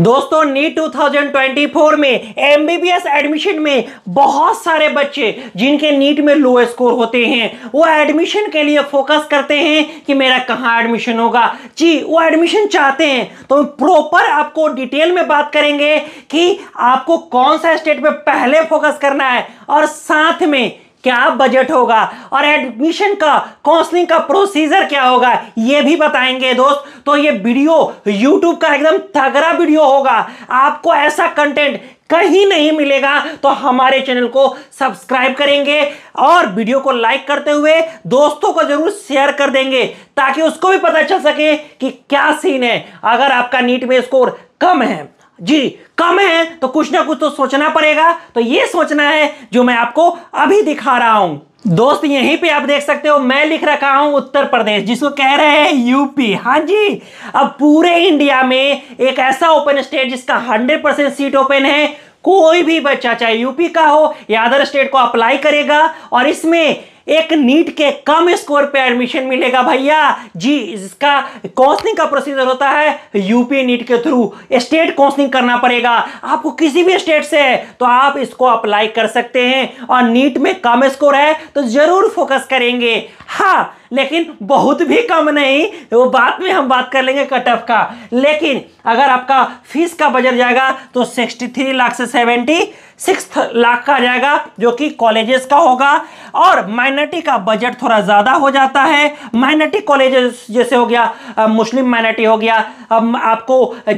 दोस्तों नीट 2024 में MBBS admission में बहुत सारे बच्चे जिनके नीट में लो स्कोर होते हैं वो एडमिशन के लिए फोकस करते हैं कि मेरा कहाँ एडमिशन होगा जी वो एडमिशन चाहते हैं तो प्रॉपर आपको डिटेल में बात करेंगे कि आपको कौन सा स्टेट में पहले फोकस करना है और साथ में क्या बजट होगा और एडमिशन का काउंसलिंग का प्रोसीजर क्या होगा ये भी बताएंगे दोस्त तो ये वीडियो यूट्यूब का एकदम तगड़ा वीडियो होगा आपको ऐसा कंटेंट कहीं नहीं मिलेगा तो हमारे चैनल को सब्सक्राइब करेंगे और वीडियो को लाइक करते हुए दोस्तों को जरूर शेयर कर देंगे ताकि उसको भी पता चल सके कि क्या सीन है अगर आपका नीट में स्कोर कम है जी कम है तो कुछ ना कुछ तो सोचना पड़ेगा तो ये सोचना है जो मैं आपको अभी दिखा रहा हूं दोस्त यहीं पे आप देख सकते हो मैं लिख रखा हूं उत्तर प्रदेश जिसको कह रहे हैं यूपी हाँ जी अब पूरे इंडिया में एक ऐसा ओपन स्टेट जिसका 100 परसेंट सीट ओपन है कोई भी बच्चा चाहे यूपी का हो या अदर स्टेट को अप्लाई करेगा और इसमें एक नीट के कम स्कोर पे एडमिशन मिलेगा भैया जी इसका काउंसलिंग का प्रोसीजर होता है यूपी नीट के थ्रू स्टेट काउंसलिंग करना पड़ेगा आपको किसी भी स्टेट से है तो आप इसको अप्लाई कर सकते हैं और नीट में कम स्कोर है तो जरूर फोकस करेंगे हाँ लेकिन बहुत भी कम नहीं तो वो बात में हम बात कर लेंगे कट ऑफ का लेकिन अगर आपका फीस का बजट जाएगा तो सिक्सटी थ्री लाख से सेवेंटी सिक्स लाख का जाएगा जो कि कॉलेजेस का होगा और माइनॉरिटी का बजट थोड़ा ज़्यादा हो जाता है माइनॉरिटी कॉलेजेस जैसे हो गया मुस्लिम माइनॉरिटी हो गया आपको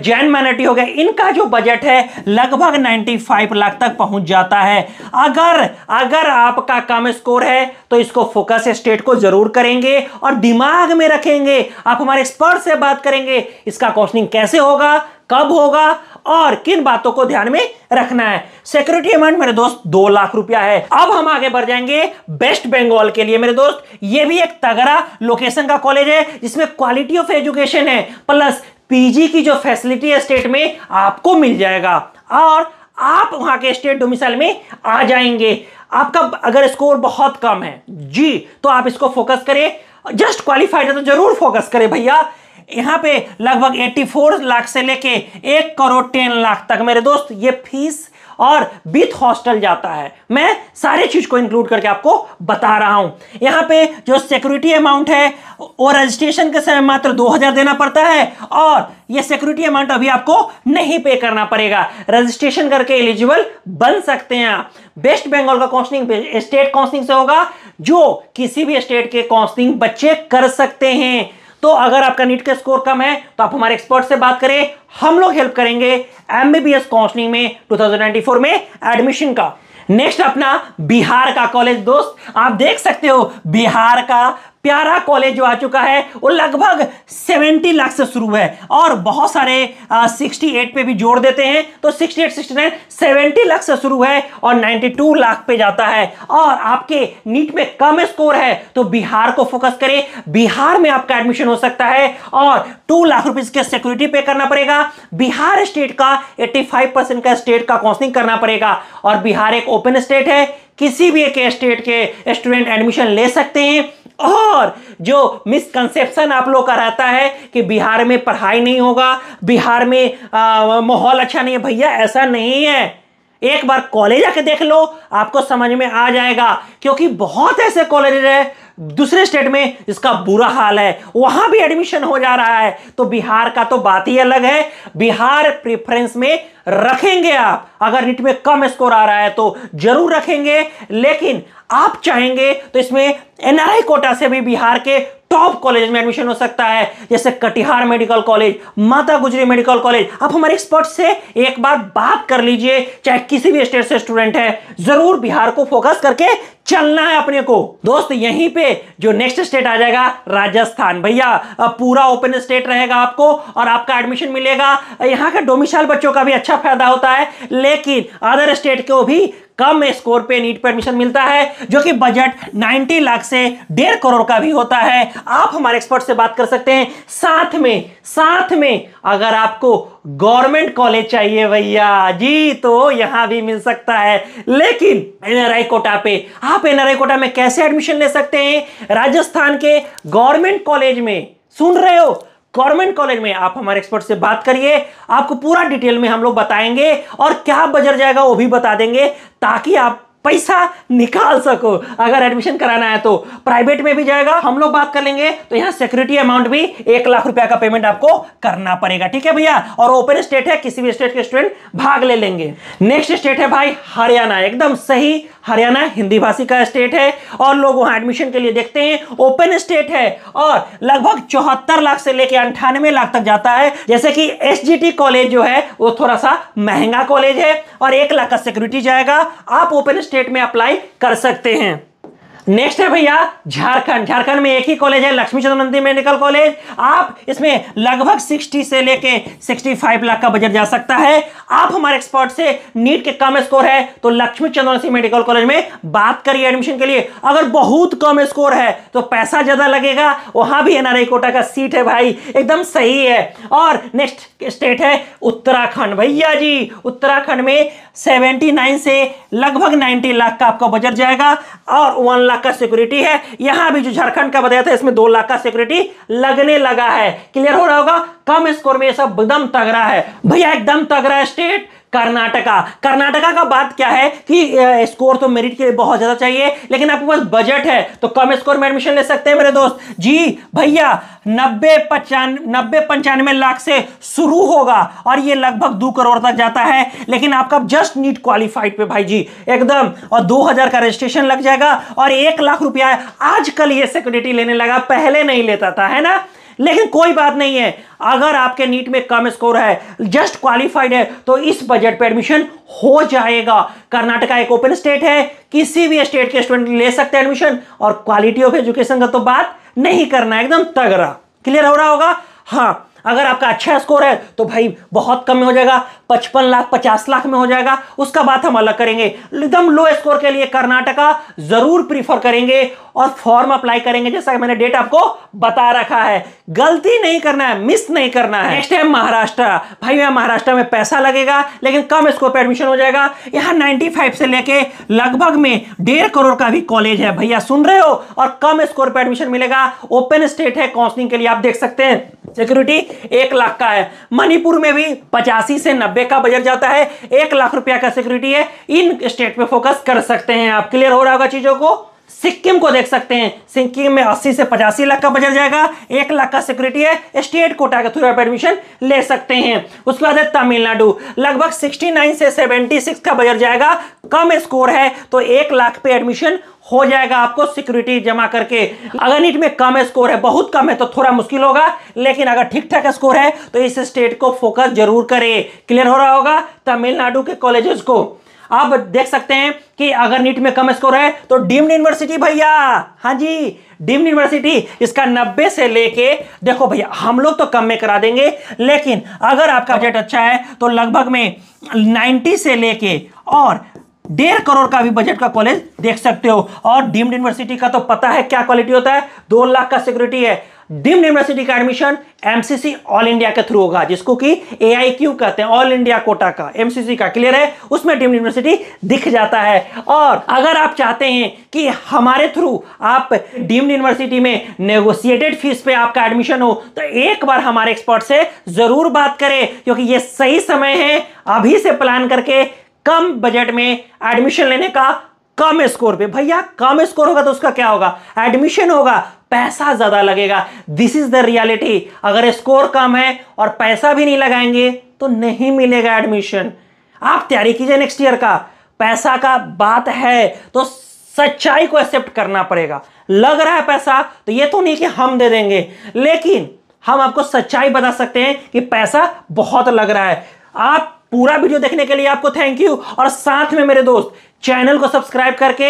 जैन माइनॉरिटी हो गया इनका जो बजट है लगभग 95 लाख तक पहुंच जाता है अगर अगर आपका कम स्कोर है तो इसको फोकस स्टेट को ज़रूर करेंगे करेंगे और दिमाग में रखेंगे आप हमारे एक्सपर्ट से बात करेंगे इसका कॉस्टिंग कैसे होगा कब होगा और किन बातों को ध्यान में रखना है सिक्योरिटी अमाउंट मेरे दोस्त दो लाख रुपया है अब हम आगे बढ़ जाएंगे बेस्ट बंगाल के लिए मेरे दोस्त ये भी एक तगड़ा लोकेशन का कॉलेज है जिसमें क्वालिटी ऑफ एजुकेशन है प्लस पीजी की जो फैसिलिटी है स्टेट में आपको मिल जाएगा और आप वहां के स्टेट डोमिसाइल में आ जाएंगे आपका अगर स्कोर बहुत कम है जी तो आप इसको फोकस करें जस्ट क्वालिफाइड है तो जरूर फोकस करें भैया यहां पे लगभग 84 लाख से लेके एक करोड़ टेन लाख तक मेरे दोस्त ये फीस और विथ हॉस्टल जाता है मैं सारे चीज़ को इंक्लूड करके आपको बता रहा हूं यहां पे जो सिक्योरिटी अमाउंट है वो रजिस्ट्रेशन के समय मात्र दो हज़ार देना पड़ता है और ये सिक्योरिटी अमाउंट अभी आपको नहीं पे करना पड़ेगा रजिस्ट्रेशन करके एलिजिबल बन सकते हैं वेस्ट बंगाल का काउंसलिंग स्टेट काउंसलिंग से होगा जो किसी भी स्टेट के काउंसलिंग बच्चे कर सकते हैं तो अगर आपका नीट का स्कोर कम है तो आप हमारे एक्सपर्ट से बात करें हम लोग हेल्प करेंगे एमबीबीएस काउंसलिंग में 2024 में एडमिशन का नेक्स्ट अपना बिहार का कॉलेज दोस्त आप देख सकते हो बिहार का प्यारा कॉलेज जो आ चुका है वो लगभग 70 लाख से शुरू है और बहुत सारे आ, 68 पे भी जोड़ देते हैं तो 68 69 70 लाख से शुरू है और 92 लाख पे जाता है और आपके नीट में कम स्कोर है तो बिहार को फोकस करें बिहार में आपका एडमिशन हो सकता है और टू लाख रुपीज के सिक्योरिटी पे करना पड़ेगा बिहार स्टेट का फाइव परसेंट का स्टेट का काउंसलिंग करना पड़ेगा और बिहार एक ओपन स्टेट है किसी भी एक स्टेट के स्टूडेंट एडमिशन ले सकते हैं और जो मिसकंसेप्शन आप लोग का रहता है कि बिहार में पढ़ाई नहीं होगा बिहार में माहौल अच्छा नहीं है भैया ऐसा नहीं है एक बार कॉलेज आके देख लो आपको समझ में आ जाएगा क्योंकि बहुत ऐसे कॉलेज है दूसरे स्टेट में इसका बुरा हाल है वहां भी एडमिशन हो जा रहा है तो बिहार का तो बात ही अलग है बिहार प्रेफरेंस में रखेंगे आप अगर नीट में कम स्कोर आ रहा है तो जरूर रखेंगे लेकिन आप चाहेंगे तो इसमें एनआरआई कोटा से भी बिहार के टॉप कॉलेज में एडमिशन हो सकता है जैसे कटिहार मेडिकल कॉलेज माता गुजरी मेडिकल कॉलेज आप हमारे एक्सपर्ट से एक बार बात कर लीजिए चाहे किसी भी स्टेट से स्टूडेंट है जरूर बिहार को फोकस करके चलना है अपने को दोस्त यहीं पे जो नेक्स्ट स्टेट आ जाएगा राजस्थान भैया पूरा ओपन स्टेट रहेगा आपको और आपका एडमिशन मिलेगा यहाँ के डोमिसाइल बच्चों का भी अच्छा फायदा होता है लेकिन अदर स्टेट को भी कम स्कोर पे नीट पर एडमिशन मिलता है जो कि बजट 90 लाख से डेढ़ करोड़ का भी होता है आप हमारे एक्सपर्ट से बात कर सकते हैं साथ में साथ में अगर आपको गवर्नमेंट कॉलेज चाहिए भैया जी तो यहां भी मिल सकता है लेकिन एनआरआई कोटा पे आप एनआरआई कोटा में कैसे एडमिशन ले सकते हैं राजस्थान के गवर्नमेंट कॉलेज में सुन रहे हो गवर्नमेंट कॉलेज में आप हमारे एक्सपर्ट से बात करिए आपको पूरा डिटेल में हम लोग बताएंगे और क्या बजट जाएगा वो भी बता देंगे ताकि आप पैसा निकाल सको अगर एडमिशन कराना है तो प्राइवेट में भी जाएगा हम लोग बात कर लेंगे तो यहाँ सिक्योरिटी अमाउंट भी एक लाख रुपया का पेमेंट आपको करना पड़ेगा ठीक है भैया और ओपन स्टेट है किसी भी स्टेट के स्टूडेंट भाग ले लेंगे नेक्स्ट स्टेट है भाई हरियाणा एकदम सही हरियाणा हिंदी भाषी का स्टेट है और लोग वहाँ एडमिशन के लिए देखते हैं ओपन स्टेट है और लगभग चौहत्तर लाख से लेकर अंठानवे लाख तक जाता है जैसे कि एस कॉलेज जो है वो थोड़ा सा महंगा कॉलेज है और एक लाख का सिक्योरिटी जाएगा आप ओपन स्टेट में अप्लाई कर सकते हैं नेक्स्ट है भैया झारखंड झारखंड में एक ही कॉलेज है लक्ष्मी चंद्र नंदी मेडिकल कॉलेज आप इसमें लगभग 60 से लेके 65 लाख का बजट जा सकता है आप हमारे एक्सपर्ट से नीट के कम स्कोर है तो लक्ष्मी चंद्र मेडिकल कॉलेज में बात करिए एडमिशन के लिए अगर बहुत कम स्कोर है तो पैसा ज़्यादा लगेगा वहां भी एनआरआई कोटा का सीट है भाई एकदम सही है और नेक्स्ट स्टेट है उत्तराखंड भैया जी उत्तराखंड में सेवेंटी से लगभग नाइनटी लाख का आपका बजट जाएगा और वन लाख लाख का सिक्योरिटी है यहां भी जो झारखंड का बताया था इसमें दो लाख का सिक्योरिटी लगने लगा है क्लियर हो रहा होगा कम स्कोर में यह सब एकदम तगड़ा है भैया एकदम तगड़ा स्टेट कर्नाटका कर्नाटका का बात क्या है कि स्कोर तो मेरिट के लिए बहुत ज़्यादा चाहिए लेकिन आपके पास बजट है तो कम स्कोर में एडमिशन ले सकते हैं मेरे दोस्त जी भैया नब्बे पचान नब्बे पंचानवे लाख से शुरू होगा और ये लगभग दो करोड़ तक जाता है लेकिन आपका जस्ट नीट क्वालिफाइड पे भाई जी एकदम और दो हजार का रजिस्ट्रेशन लग जाएगा और एक लाख रुपया आजकल ये सिक्योरिटी लेने लगा पहले नहीं लेता था है ना लेकिन कोई बात नहीं है अगर आपके नीट में कम स्कोर है जस्ट क्वालिफाइड है तो इस बजट पे एडमिशन हो जाएगा कर्नाटका एक ओपन स्टेट है किसी भी स्टेट के स्टूडेंट ले सकते हैं एडमिशन और क्वालिटी ऑफ एजुकेशन का तो बात नहीं करना एकदम तगड़ा क्लियर हो रहा होगा हाँ अगर आपका अच्छा स्कोर है तो भाई बहुत कम में हो जाएगा पचपन लाख पचास लाख में हो जाएगा उसका बात हम अलग करेंगे एकदम लो स्कोर के लिए कर्नाटका जरूर प्रीफर करेंगे और फॉर्म अप्लाई करेंगे जैसा कि मैंने डेट आपको बता रखा है गलती नहीं करना है मिस नहीं करना है नेक्स्ट है महाराष्ट्र भाई यहाँ महाराष्ट्र में पैसा लगेगा लेकिन कम स्कोर पर एडमिशन हो जाएगा यहाँ 95 से लेके लगभग में डेढ़ करोड़ का भी कॉलेज है भैया सुन रहे हो और कम स्कोर पर एडमिशन मिलेगा ओपन स्टेट है काउंसलिंग के लिए आप देख सकते हैं सिक्योरिटी एक लाख का है मणिपुर में भी पचासी से नब्बे का बजट जाता है एक लाख रुपया का सिक्योरिटी है इन स्टेट पे फोकस कर सकते हैं आप क्लियर हो रहा होगा चीजों को सिक्किम को देख सकते हैं सिक्किम में 80 से पचासी लाख का बजट जाएगा एक लाख का सिक्योरिटी है स्टेट कोटा के थ्रू आप एडमिशन ले सकते हैं उसके बाद है तमिलनाडु लगभग 69 से 76 का बजट जाएगा कम स्कोर है तो एक लाख पे एडमिशन हो जाएगा आपको सिक्योरिटी जमा करके अगर नीट में कम स्कोर है बहुत कम है तो थोड़ा मुश्किल होगा लेकिन अगर ठीक ठाक स्कोर है तो इस स्टेट को फोकस जरूर करे क्लियर हो रहा होगा तमिलनाडु के कॉलेजेस को आप देख सकते हैं कि अगर नीट में कम स्कोर है तो डीम्ड यूनिवर्सिटी भैया हाँ जी डीम्ड यूनिवर्सिटी इसका 90 से लेके देखो भैया हम लोग तो कम में करा देंगे लेकिन अगर आपका बजट अच्छा है तो लगभग में 90 से लेके और डेढ़ करोड़ का भी बजट का कॉलेज देख सकते हो और डीम्ड यूनिवर्सिटी का तो पता है क्या क्वालिटी होता है दो लाख का सिक्योरिटी है डीम यूनिवर्सिटी का एडमिशन एमसीसी ऑल इंडिया के थ्रू होगा जिसको कि ए कहते हैं ऑल इंडिया कोटा का एमसीसी का क्लियर है उसमें डीम यूनिवर्सिटी दिख जाता है और अगर आप चाहते हैं कि हमारे थ्रू आप डीम्ड यूनिवर्सिटी में नेगोशिएटेड फीस पे आपका एडमिशन हो तो एक बार हमारे एक्सपर्ट से जरूर बात करें क्योंकि ये सही समय है अभी से प्लान करके कम बजट में एडमिशन लेने का कम स्कोर पे भैया कम स्कोर होगा तो उसका क्या होगा एडमिशन होगा पैसा ज्यादा लगेगा दिस इज द रियलिटी अगर स्कोर कम है और पैसा भी नहीं लगाएंगे तो नहीं मिलेगा एडमिशन आप तैयारी कीजिए नेक्स्ट ईयर का पैसा का बात है तो सच्चाई को एक्सेप्ट करना पड़ेगा लग रहा है पैसा तो ये तो नहीं कि हम दे देंगे लेकिन हम आपको सच्चाई बता सकते हैं कि पैसा बहुत लग रहा है आप पूरा वीडियो देखने के लिए आपको थैंक यू और साथ में मेरे दोस्त चैनल को सब्सक्राइब करके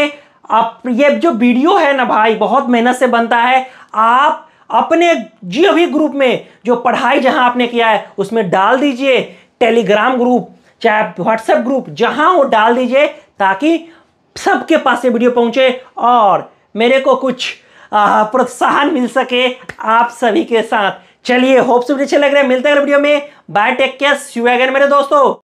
आप ये जो वीडियो है ना भाई बहुत मेहनत से बनता है आप अपने जियो भी ग्रुप में जो पढ़ाई जहां आपने किया है उसमें डाल दीजिए टेलीग्राम ग्रुप चाहे व्हाट्सएप ग्रुप जहां वो डाल दीजिए ताकि सबके पास ये वीडियो पहुंचे और मेरे को कुछ प्रोत्साहन मिल सके आप सभी के साथ चलिए होप से अच्छे लग रहे हैं मिलते हैं वीडियो में bye take care see again मेरे दोस्तों